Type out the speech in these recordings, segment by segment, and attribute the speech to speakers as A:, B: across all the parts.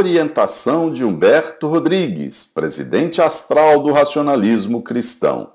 A: orientação de Humberto Rodrigues, presidente astral do racionalismo cristão.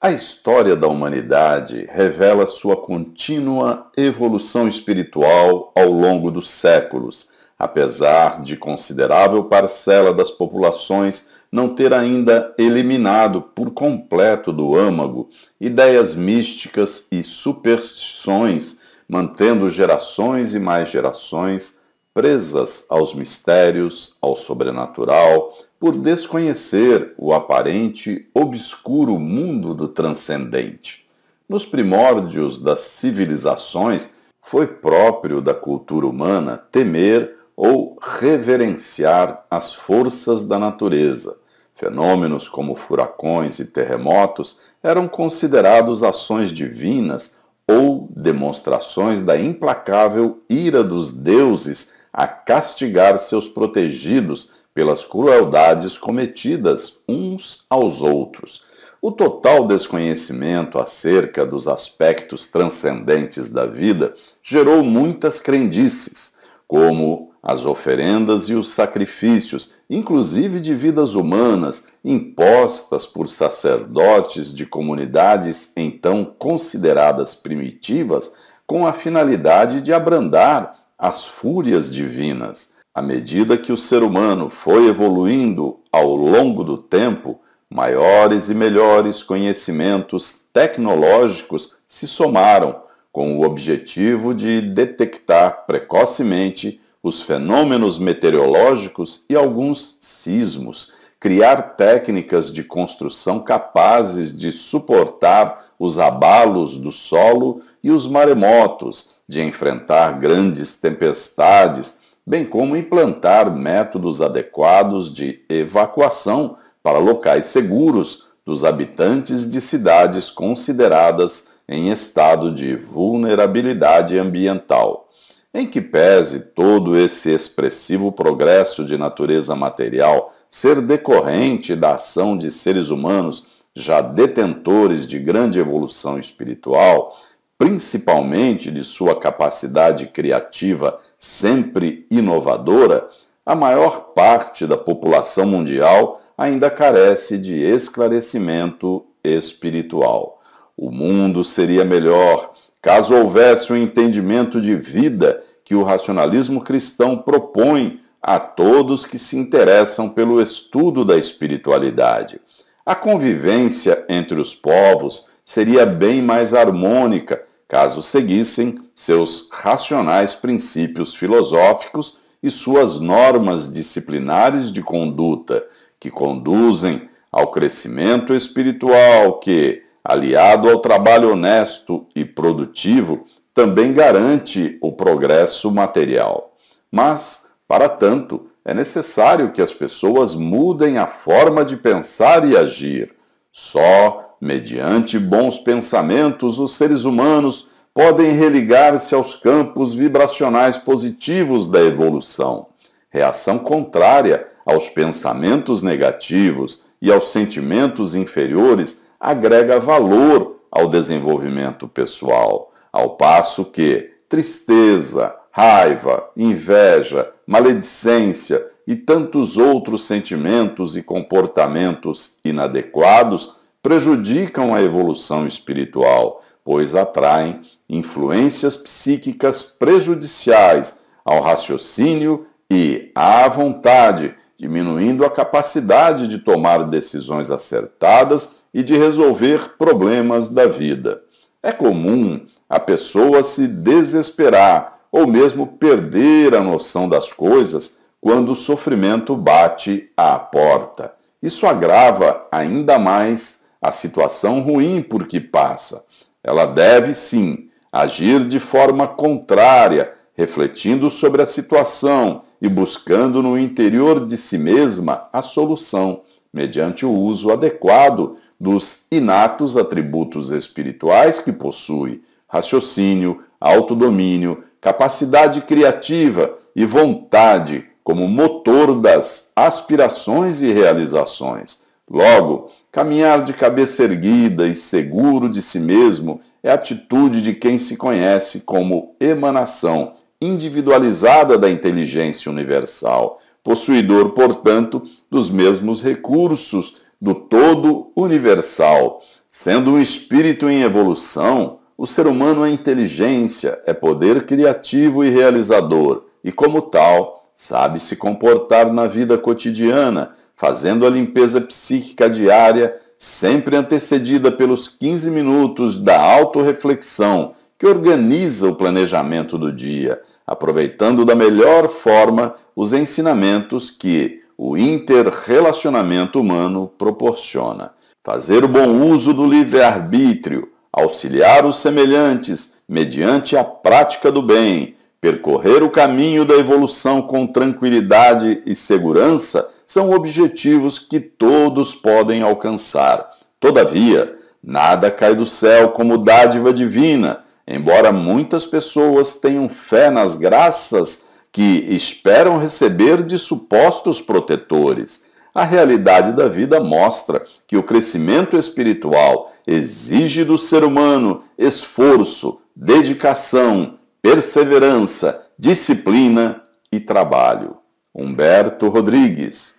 A: A história da humanidade revela sua contínua evolução espiritual ao longo dos séculos, apesar de considerável parcela das populações não ter ainda eliminado por completo do âmago ideias místicas e superstições, mantendo gerações e mais gerações presas aos mistérios, ao sobrenatural, por desconhecer o aparente obscuro mundo do transcendente. Nos primórdios das civilizações, foi próprio da cultura humana temer ou reverenciar as forças da natureza. Fenômenos como furacões e terremotos eram considerados ações divinas ou demonstrações da implacável ira dos deuses a castigar seus protegidos pelas crueldades cometidas uns aos outros. O total desconhecimento acerca dos aspectos transcendentes da vida gerou muitas crendices, como as oferendas e os sacrifícios, inclusive de vidas humanas, impostas por sacerdotes de comunidades então consideradas primitivas, com a finalidade de abrandar as fúrias divinas. À medida que o ser humano foi evoluindo ao longo do tempo, maiores e melhores conhecimentos tecnológicos se somaram com o objetivo de detectar precocemente os fenômenos meteorológicos e alguns sismos, criar técnicas de construção capazes de suportar os abalos do solo e os maremotos, de enfrentar grandes tempestades, bem como implantar métodos adequados de evacuação para locais seguros dos habitantes de cidades consideradas em estado de vulnerabilidade ambiental. Em que pese todo esse expressivo progresso de natureza material ser decorrente da ação de seres humanos já detentores de grande evolução espiritual, principalmente de sua capacidade criativa sempre inovadora, a maior parte da população mundial ainda carece de esclarecimento espiritual. O mundo seria melhor caso houvesse o um entendimento de vida que o racionalismo cristão propõe a todos que se interessam pelo estudo da espiritualidade. A convivência entre os povos seria bem mais harmônica caso seguissem seus racionais princípios filosóficos e suas normas disciplinares de conduta, que conduzem ao crescimento espiritual que, aliado ao trabalho honesto e produtivo, também garante o progresso material. Mas, para tanto, é necessário que as pessoas mudem a forma de pensar e agir. Só mediante bons pensamentos os seres humanos podem religar-se aos campos vibracionais positivos da evolução. Reação contrária aos pensamentos negativos e aos sentimentos inferiores agrega valor ao desenvolvimento pessoal, ao passo que tristeza, raiva, inveja, maledicência e tantos outros sentimentos e comportamentos inadequados prejudicam a evolução espiritual, pois atraem influências psíquicas prejudiciais ao raciocínio e à vontade, diminuindo a capacidade de tomar decisões acertadas e de resolver problemas da vida. É comum a pessoa se desesperar ou mesmo perder a noção das coisas quando o sofrimento bate à porta. Isso agrava ainda mais a situação ruim por que passa. Ela deve sim agir de forma contrária, refletindo sobre a situação e buscando no interior de si mesma a solução, mediante o uso adequado dos inatos atributos espirituais que possui raciocínio, autodomínio, capacidade criativa e vontade como motor das aspirações e realizações. Logo, caminhar de cabeça erguida e seguro de si mesmo é atitude de quem se conhece como emanação individualizada da inteligência universal, possuidor, portanto, dos mesmos recursos do todo universal. Sendo um espírito em evolução, o ser humano é inteligência, é poder criativo e realizador, e como tal, sabe se comportar na vida cotidiana, fazendo a limpeza psíquica diária, sempre antecedida pelos 15 minutos da autorreflexão, que organiza o planejamento do dia, aproveitando da melhor forma os ensinamentos que o interrelacionamento humano proporciona. Fazer o bom uso do livre-arbítrio, auxiliar os semelhantes mediante a prática do bem, percorrer o caminho da evolução com tranquilidade e segurança são objetivos que todos podem alcançar. Todavia, nada cai do céu como dádiva divina, embora muitas pessoas tenham fé nas graças que esperam receber de supostos protetores a realidade da vida mostra que o crescimento espiritual exige do ser humano esforço, dedicação, perseverança, disciplina e trabalho. Humberto Rodrigues